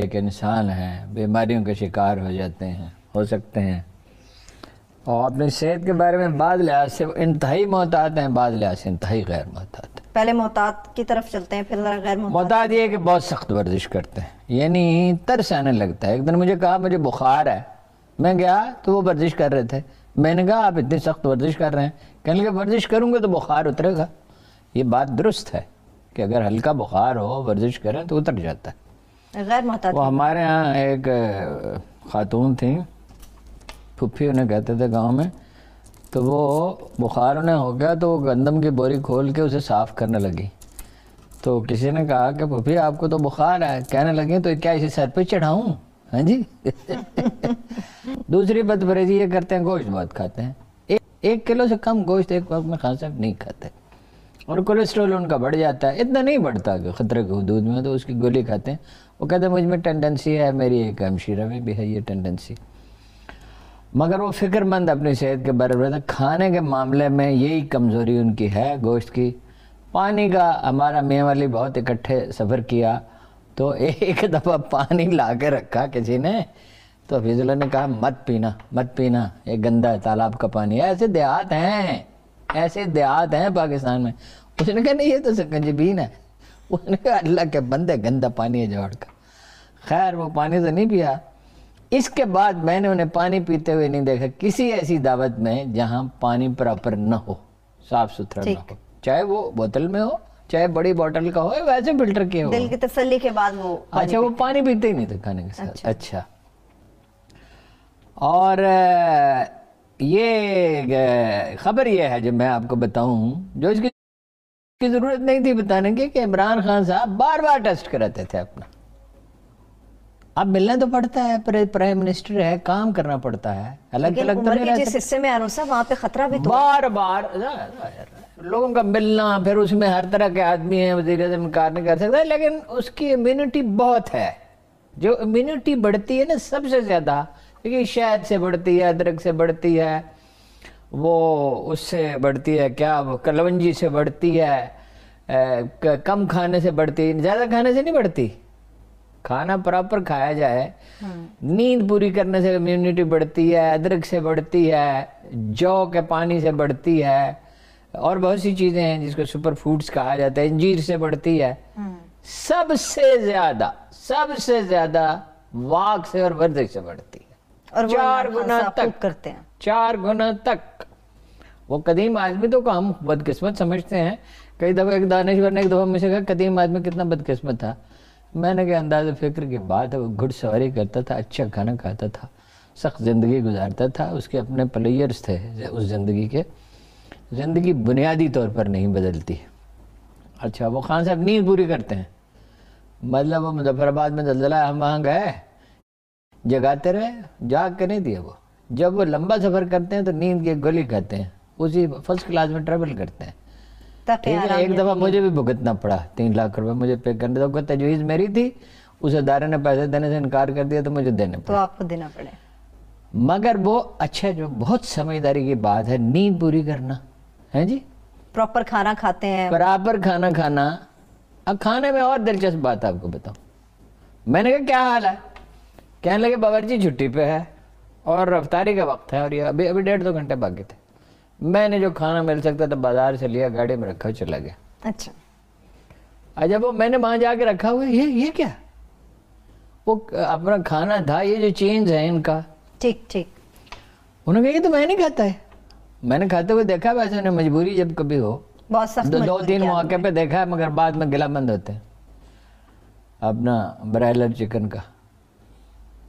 एक इंसान हैं बीमारियों के शिकार हो जाते हैं हो सकते हैं और अपनी सेहत के बारे में बाद लिहाज से इंतहाई मोहतात हैं बाद लिहाज से इंतहाई गैर मोहतात पहले मोहतात की तरफ चलते हैं फिर गैर मोहतात ये कि बहुत सख्त वर्जिश करते हैं यानी तरस आने लगता है एक दिन मुझे कहा मुझे बुखार है मैं गया तो वो वर्जिश कर रहे थे मैंने कहा आप इतनी सख्त वर्जिश कर रहे हैं कहने लगे वर्जिश करूँगा तो बुखार उतरेगा ये बात दुरुस्त है कि अगर हल्का बुखार हो वर्जिश करें तो उतर जाता है गैर महताज वो हमारे यहाँ एक खातून थी फुफी उन्हें कहते थे गांव में तो वो बुखार उन्हें हो गया तो वो गंदम की बोरी खोल के उसे साफ़ करने लगी तो किसी ने कहा कि फुफी आपको तो बुखार है कहने लगी तो क्या इसे सर पर चढ़ाऊँ हाँ जी दूसरी बदफरेजी ये करते हैं गोश्त बहुत खाते हैं एक एक किलो से कम गोश्त एक वक्त में खा सक नहीं खाते और कोलेस्ट्रॉल उनका बढ़ जाता है इतना नहीं बढ़ता कि खतरे के हदूद में तो उसकी गोली खाते हैं वो कहते मुझ में टेंडेंसी है मेरी एक हमशीरा में भी है ये टेंडेंसी मगर वो फ़िक्रमंद अपनी सेहत के बारे में खाने के मामले में यही कमज़ोरी उनकी है गोश्त की पानी का हमारा मियाँ वाली बहुत इकट्ठे सफ़र किया तो एक दफ़ा पानी ला के रखा किसी ने तो हफीज़ुल्ला ने कहा मत पीना मत पीना ये गंदा है तालाब का पानी ऐसे देहात हैं ऐसे देहात हैं पाकिस्तान में उसने कहा नहीं ये तो सकंजबीन है उसने कहा अल्लाह के बंदे गंदा पानी है जौहर का खैर वो पानी तो नहीं पिया इसके बाद मैंने उन्हें पानी पीते हुए नहीं देखा किसी ऐसी दावत में जहाँ पानी प्रॉपर न हो साफ सुथरा ना हो चाहे वो बोतल में हो चाहे बड़ी बोतल का हो या वैसे फिल्टर के हो दिल की तसल्ली के बाद वो अच्छा वो पानी पीते ही नहीं थे खाने के साथ अच्छा, अच्छा। और ये खबर ये है जो मैं आपको बताऊं जो इसकी की ज़रूरत नहीं थी बताने की कि इमरान खान साहब बार बार टेस्ट कराते थे अपना अब मिलना तो पड़ता है प्राइम मिनिस्टर है काम करना पड़ता है अलग अलग तो हिस्से में वहां पे खतरा भी तो बार बार लोगों का मिलना फिर उसमें हर तरह के आदमी है वजीर अजम इनकार नहीं कर सकता लेकिन उसकी इम्यूनिटी बहुत है जो इम्यूनिटी बढ़ती है ना सबसे ज़्यादा क्योंकि शहद से बढ़ती है अदरक से बढ़ती है वो उससे बढ़ती है क्या वो कलवंजी से बढ़ती है ए, कम खाने से बढ़ती ज़्यादा खाने से नहीं बढ़ती खाना प्रॉपर खाया जाए हाँ। नींद पूरी करने से इम्यूनिटी बढ़ती है अदरक से बढ़ती है जौ के पानी से बढ़ती है और बहुत सी चीज़ें हैं जिसको सुपर फूड्स कहा जाता है इंजीर से बढ़ती है हाँ। सबसे ज़्यादा सबसे ज़्यादा वाक से और वर्जिश से बढ़ती है और चार गुना तक करते हैं चार गुना तक वो कदीम आदमी तो को हम बदकिस्मत समझते हैं कई दफ़ा एक दानश्वर ने एक दफ़ा मुझसे कहा कदीम आदमी कितना बदकिस्मत था मैंने कहा अंदाज फिक्र की बात है वो घुड़सवारी करता था अच्छा खाना खाता था सख्त ज़िंदगी गुजारता था उसके अपने प्लेयर्स थे उस ज़िंदगी के ज़िंदगी बुनियादी तौर पर नहीं बदलती अच्छा वो खान साहब नींद पूरी करते हैं मतलब वो मुजफ्फराबाद में जल्दला हम वहाँ गए जगाते रहे जाग के नहीं दिया वो जब वो लंबा सफ़र करते हैं तो नींद की गोली खाते हैं उसी फर्स्ट क्लास में ट्रेवल करते हैं तो ठीक है एक दफ़ा मुझे भी भुगतना पड़ा तीन लाख रुपए मुझे पे करने तो तजवीज़ मेरी थी उस अदारे ने पैसे देने से इनकार कर दिया तो मुझे देने तो पड़े तो आपको देना पड़े मगर वो अच्छा जो बहुत समझदारी की बात है नींद पूरी करना है जी प्रॉपर खाना खाते हैं बराबर खाना खाना अब खाने में और दिलचस्प बात आपको बताऊ मैंने कहा क्या हाल है कहने लगे जी छुट्टी पे है और रफ्तारी का वक्त है और ये अभी अभी डेढ़ दो घंटे बाकी थे मैंने जो खाना मिल सकता था बाजार से लिया गाड़ी में रखा चला गया अच्छा अच्छा वो मैंने वहां जाके रखा हुआ ये ये क्या वो अपना खाना था ये जो चेंज है इनका ठीक ठीक उन्होंने कहा तो मैं नहीं खाता है मैंने खाते हुए देखा वैसे उन्हें मजबूरी जब कभी हो बहुत सख्त तो दो, दो तीन मौके पे देखा है मगर बाद में गिला बंद होते हैं अपना ब्रायलर चिकन का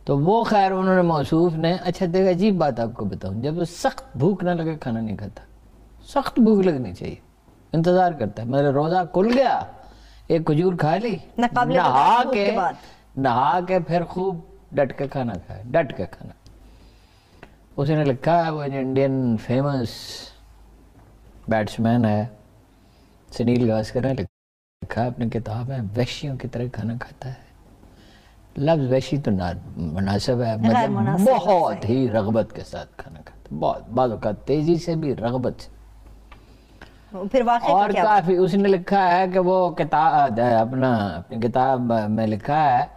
तो वो खैर उन्होंने मौसूफ ने अच्छा देख अजीब बात आपको बताऊँ जब सख्त भूख ना लगे खाना नहीं खाता सख्त भूख लगनी चाहिए इंतज़ार करता है मेरा रोज़ा खुल गया एक खजूर खा ली नहा के नहा के फिर खूब डट के खाना खाए डट के खाना उसने लिखा है वो इंडियन फेमस बैट्समैन है सुनील गास्कर ने लिखा है अपनी किताब है वैश्यों की तरह खाना खाता है लफ्ज वैशी तो ना मुनासिब है मतलब बहुत ही रगबत के साथ खाना खाते बहुत बाद तेज़ी से भी रगबत से फिर और तो काफी उसने लिखा है कि वो किताब अपना अपनी किताब में लिखा है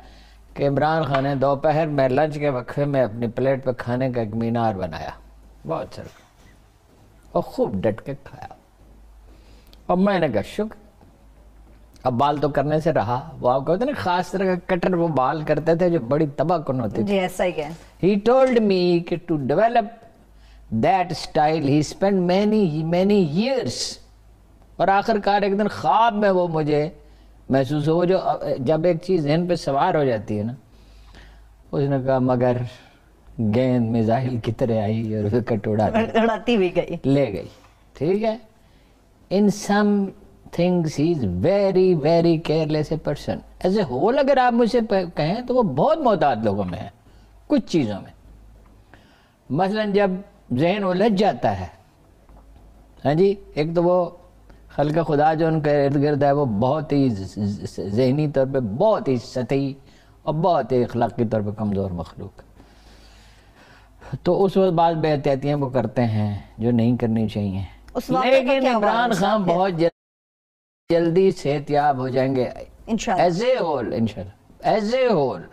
कि इमरान खान ने दोपहर में लंच के वक्फे में अपनी प्लेट पर खाने का एक मीनार बनाया बहुत सर और खूब डट के खाया और मैंने कहा शुक्र अब बाल तो करने से रहा वो आप कहते ना खास तरह का कटर वो बाल करते थे जो बड़ी तबाह कन होती जी ऐसा ही ही टोल्ड मी कि to develop that style he spend many many years और आखिरकार एक दिन ख्वाब में वो मुझे महसूस हो जो जब एक चीज़ जहन पे सवार हो जाती है ना उसने कहा मगर गेंद मिजाइल की तरह आई और कटोड़ा उड़ा उड़ाती भी गई ले गई ठीक है in some things he is very very careless a person as a whole अगर आप मुझसे कहें तो वो बहुत मोहताद लोगों में है कुछ चीज़ों में मसलन जब जहन उलझ जाता है हाँ जी एक तो वो खल खुदा जो उनके इर्द गिर्द है वो बहुत ही जहनी तौर पर बहुत ही सतही और बहुत ही अखलाकी तौर पर कमज़ोर मखलूक तो उस वक्त बाद बेहतियातियाँ वो करते हैं जो नहीं करनी चाहिए लेकिन इमरान खान बहुत जल्दी सेहतियाब हो जाएंगे एज ए होल इनशा एज ए होल